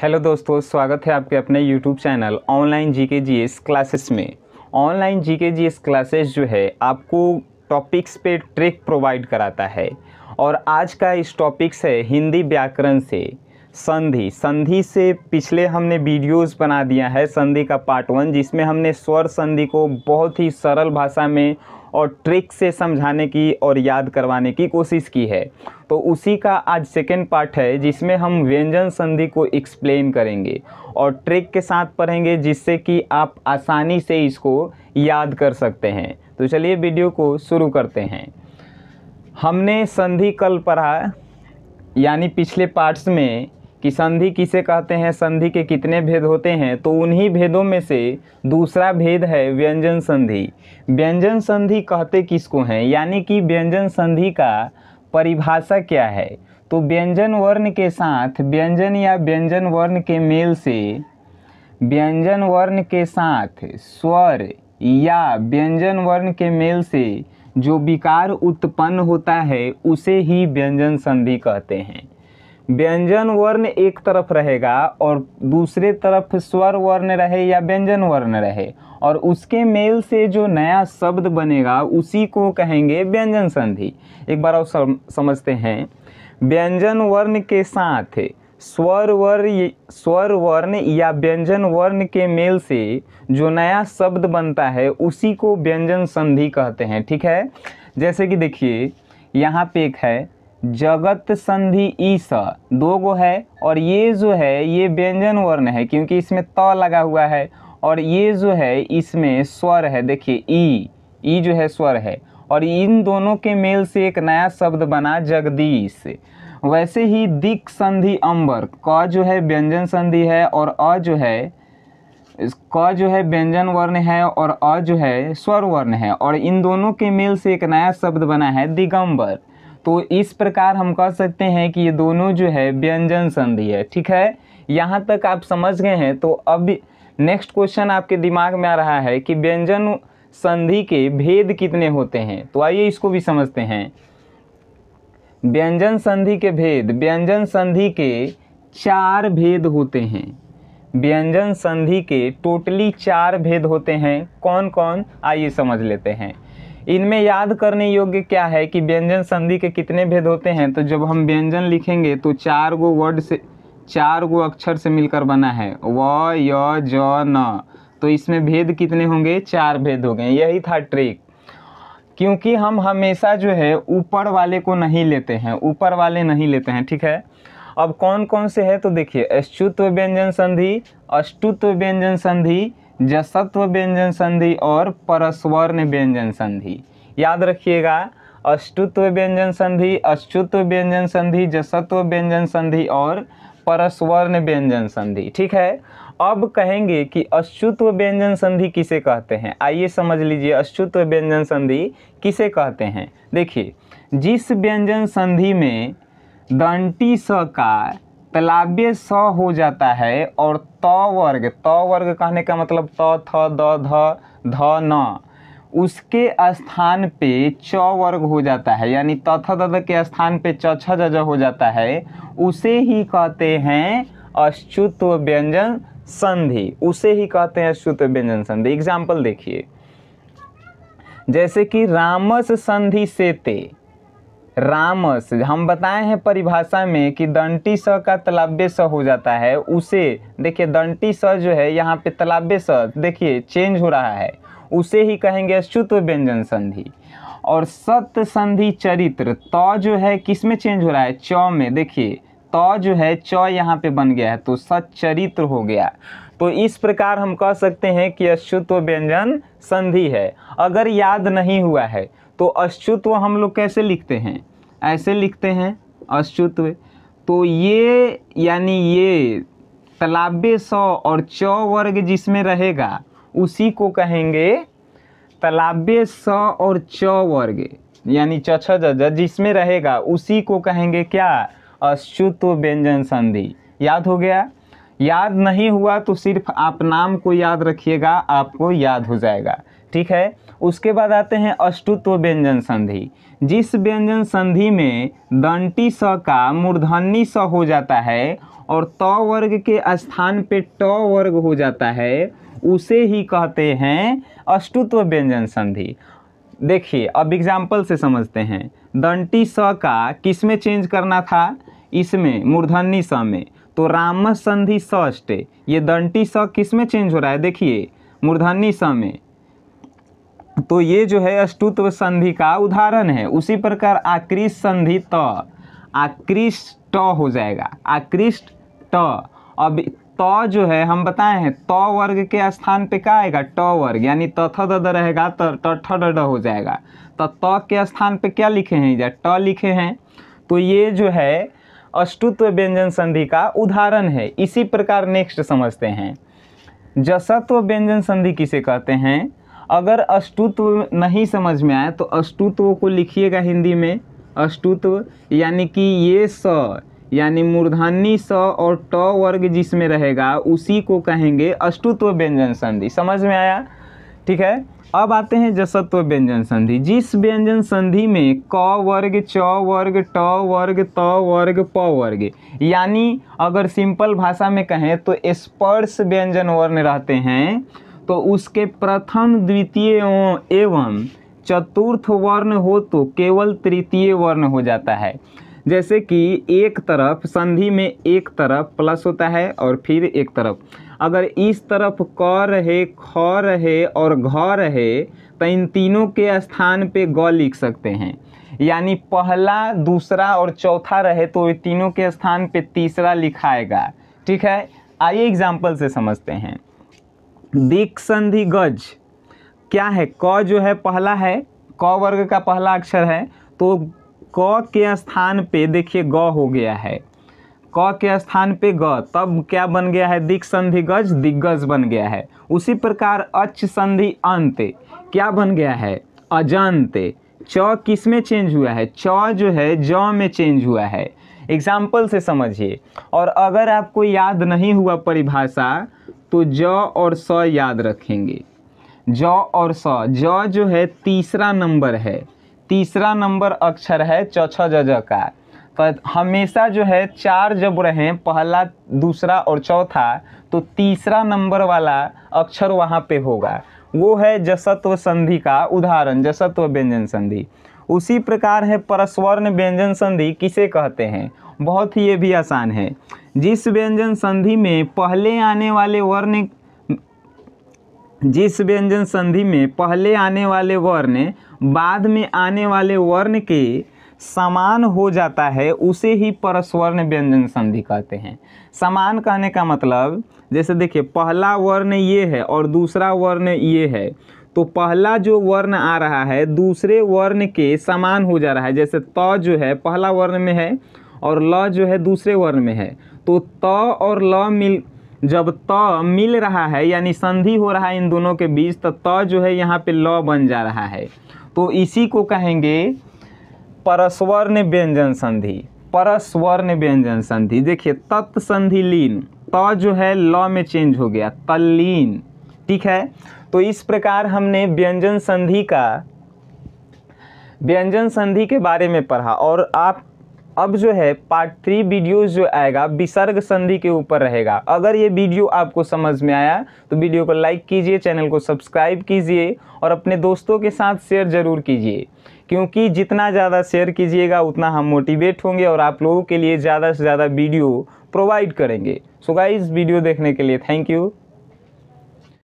hello दोस्तों स्वागत है आपके अपने YouTube channel online G K G S classes में online G K G S classes जो है आपको टॉपिक्स पे ट्रिक प्रोवाइड कराता है और आज का इस टॉपिक्स है हिंदी व्याकरण से संधि संधि से पिछले हमने वीडियोस बना दिया है संधि का पार्ट वन जिसमें हमने स्वर संधि को बहुत ही सरल भाषा में और ट्रिक से समझाने की और याद करवाने की कोशिश की है तो उसी का आज सेकेंड पार्ट है जिसमें हम व्यंजन संधि को एक्सप्लेन करेंगे और ट्रिक के साथ पढ़ेंगे जिससे कि आप आसानी से इसको याद कर सकते हैं तो चलिए वीडियो को शुरू करते हैं हमने संधि कल पढ़ा यानी पिछले पार्ट्स में कि संधि किसे कहते हैं संधि के कितने भेद होते हैं तो उन्हीं भेदों में से दूसरा भेद है व्यंजन संधि व्यंजन संधि कहते किसको हैं यानी कि व्यंजन संधि का परिभाषा क्या है तो व्यंजन वर्ण के साथ व्यंजन या व्यंजन वर्ण के मेल से व्यंजन वर्ण के साथ स्वर या व्यंजन वर्ण के मेल से जो विकार उत्पन्न होता है उसे ही व्यंजन संधि कहते हैं व्यंजन वर्ण एक तरफ रहेगा और दूसरे तरफ स्वर वर्ण रहे या व्यंजन वर्ण रहे और उसके मेल से जो नया शब्द बनेगा उसी को कहेंगे व्यंजन संधि एक बार और समझते हैं व्यंजन वर्ण के साथ स्वर वर्ण स्वर वर्ण या व्यंजन वर्ण के मेल से जो नया शब्द बनता है उसी को व्यंजन संधि कहते हैं ठीक है जैसे कि देखिए यहाँ पे एक है जगत संधि ई स दो गो है और ये जो है ये व्यंजन वर्ण है क्योंकि इसमें त लगा हुआ है और ये जो है इसमें स्वर है देखिए ई ई जो है स्वर है और इन दोनों के मेल से एक नया शब्द बना जगदीश वैसे ही दिक संधि अंबर क जो है व्यंजन संधि है और अ जो है क जो है व्यंजन वर्ण है और अ जो है स्वर वर्ण है और इन दोनों के मेल से एक नया शब्द बना है दिगंबर तो इस प्रकार हम कह सकते हैं कि ये दोनों जो है व्यंजन संधि है ठीक है यहाँ तक आप समझ गए हैं तो अब नेक्स्ट क्वेश्चन आपके दिमाग में आ रहा है कि व्यंजन संधि के भेद कितने होते हैं तो आइए इसको भी समझते हैं व्यंजन संधि के भेद व्यंजन संधि के चार भेद होते हैं व्यंजन संधि के टोटली चार भेद होते हैं कौन कौन आइए समझ लेते हैं इनमें याद करने योग्य क्या है कि व्यंजन संधि के कितने भेद होते हैं तो जब हम व्यंजन लिखेंगे तो चार गो वर्ड से चार गो अक्षर से मिलकर बना है व य ज न तो इसमें भेद कितने होंगे चार भेद हो गए यही था ट्रिक क्योंकि हम हमेशा जो है ऊपर वाले को नहीं लेते हैं ऊपर वाले नहीं लेते हैं ठीक है अब कौन कौन से है तो देखिए अस्तुत्व व्यंजन संधि अष्टुत्व व्यंजन संधि जसत्व व्यंजन संधि और परस्वर्ण व्यंजन संधि याद रखिएगा अष्टुत्व व्यंजन संधि अश्चुत्व व्यंजन संधि जसत्व व्यंजन संधि और परस्वर्ण व्यंजन संधि ठीक है अब कहेंगे कि अश्चुत्व व्यंजन संधि किसे कहते हैं आइए समझ लीजिए अश्चुत्व व्यंजन संधि किसे कहते हैं देखिए जिस व्यंजन संधि में दंटी स का तलाबे स हो जाता है और त वर्ग त वर्ग कहने का मतलब त थ द ध ध न उसके स्थान पे च वर्ग हो जाता है यानी तथ दद के स्थान पे च छ ज हो जाता है उसे ही कहते हैं अश्चुत्व व्यंजन संधि उसे ही कहते हैं अश्चुत्व व्यंजन संधि एग्जाम्पल देखिए जैसे कि रामस संधि सेते रामस हम बताए हैं परिभाषा में कि दंटी स का तलाब्य स हो जाता है उसे देखिए दंटी स जो है यहाँ पे तलाब्य स देखिए चेंज हो रहा है उसे ही कहेंगे अश्युत व्यंजन संधि और सत्य संधि चरित्र त जो है किस में चेंज हो रहा है च में देखिए त जो है च यहाँ पे बन गया है तो सत चरित्र हो गया तो इस प्रकार हम कह सकते हैं कि अश्युत व्यंजन संधि है अगर याद नहीं हुआ है तो अश्चुत्व हम लोग कैसे लिखते हैं ऐसे लिखते हैं अश्चुत्व तो ये यानी ये तलाबे स और च वर्ग जिसमें रहेगा उसी को कहेंगे तलाबे स और च वर्ग यानी चछ जिसमें रहेगा उसी को कहेंगे क्या अश्चुत्व व्यंजन संधि याद हो गया याद नहीं हुआ तो सिर्फ आप नाम को याद रखिएगा आपको याद हो जाएगा ठीक है उसके बाद आते हैं अष्टुत्व व्यंजन संधि जिस व्यंजन संधि में दंटी स का मूर्धन्य स हो जाता है और त वर्ग के स्थान पे ट वर्ग हो जाता है उसे ही कहते हैं अष्टुत्व व्यंजन संधि देखिए अब एग्जाम्पल से समझते हैं दंटी स का किस में चेंज करना था इसमें मूर्धन्य स में तो राम संधि स ये दंटी स किस में चेंज हो रहा है देखिए मूर्धन्य स में तो ये जो है अष्टुत्व संधि का उदाहरण है उसी प्रकार आकृष्ट संधि त आकृष्ट ट हो जाएगा आकृष्ट ट अब त जो है हम बताए हैं त वर्ग के स्थान पे क्या आएगा ट वर्ग यानी तथ द रहेगा तो तठ ड हो जाएगा तो त के स्थान पे क्या लिखे हैं इधर ट लिखे हैं तो ये जो है अष्टुत्व व्यंजन संधि का उदाहरण है इसी प्रकार नेक्स्ट समझते हैं जसत्व व्यंजन संधि किसे कहते हैं अगर अस्तुत्व नहीं समझ में आए तो अस्तुत्व को लिखिएगा हिंदी में अष्टुत्व यानी कि ये स यानी मूर्धान्य स और ट वर्ग जिसमें रहेगा उसी को कहेंगे अष्टुत्व व्यंजन संधि समझ में आया ठीक है अब आते हैं जसत्व व्यंजन संधि जिस व्यंजन संधि में क वर्ग च वर्ग ट वर्ग त वर्ग प वर्ग यानी अगर सिंपल भाषा में कहें तो स्पर्श व्यंजन वर्ण रहते हैं तो उसके प्रथम द्वितीय एवं चतुर्थ वर्ण हो तो केवल तृतीय वर्ण हो जाता है जैसे कि एक तरफ संधि में एक तरफ प्लस होता है और फिर एक तरफ अगर इस तरफ क रहे ख रहे और घ रहे तो इन तीनों के स्थान पे ग लिख सकते हैं यानी पहला दूसरा और चौथा रहे तो तीनों के स्थान पे तीसरा लिखाएगा ठीक है आइए एग्जाम्पल से समझते हैं दिक संधि गज क्या है क जो है पहला है क वर्ग का पहला अक्षर है तो क के स्थान पे देखिए ग हो गया है क के स्थान पे ग तब क्या बन गया है दिक संधि गज दिग्गज बन गया है उसी प्रकार अच संधि अंत क्या बन गया है अजंत च किस में चेंज हुआ है च जो है ज में चेंज हुआ है एग्जाम्पल से समझिए और अगर आपको याद नहीं हुआ परिभाषा तो ज और स याद रखेंगे ज और स ज जो है तीसरा नंबर है तीसरा नंबर अक्षर है च छ ज का पर हमेशा जो है चार जब रहें पहला दूसरा और चौथा तो तीसरा नंबर वाला अक्षर वहाँ पे होगा वो है जसत्व संधि का उदाहरण जसत्व व्यंजन संधि उसी प्रकार है परस्वर्ण व्यंजन संधि किसे कहते हैं बहुत ही ये भी आसान है जिस व्यंजन संधि में पहले आने वाले वर्ण जिस व्यंजन संधि में पहले आने वाले वर्ण बाद में आने वाले वर्ण के समान हो जाता है उसे ही परस्वर्ण व्यंजन संधि कहते हैं समान कहने का मतलब जैसे देखिए पहला वर्ण ये है और दूसरा वर्ण ये है तो पहला जो वर्ण आ रहा है दूसरे वर्ण के समान हो जा रहा है जैसे त तो जो है पहला वर्ण में है और ल जो है दूसरे वर्ण में है तो त और ल मिल जब त मिल रहा है यानी संधि हो रहा है इन दोनों के बीच तो त जो है यहाँ पे ल बन जा रहा है तो इसी को कहेंगे परस्वर्ण व्यंजन संधि परस्वर्ण व्यंजन संधि देखिए तत्संधि लीन त जो है ल में चेंज हो गया तल्लीन ठीक है तो इस प्रकार हमने व्यंजन संधि का व्यंजन संधि के बारे में पढ़ा और आप अब जो है पार्ट थ्री वीडियो जो आएगा विसर्ग संधि के ऊपर रहेगा अगर ये वीडियो आपको समझ में आया तो वीडियो को लाइक कीजिए चैनल को सब्सक्राइब कीजिए और अपने दोस्तों के साथ शेयर ज़रूर कीजिए क्योंकि जितना ज़्यादा शेयर कीजिएगा उतना हम मोटिवेट होंगे और आप लोगों के लिए ज़्यादा से ज़्यादा वीडियो प्रोवाइड करेंगे सो so वीडियो देखने के लिए थैंक यू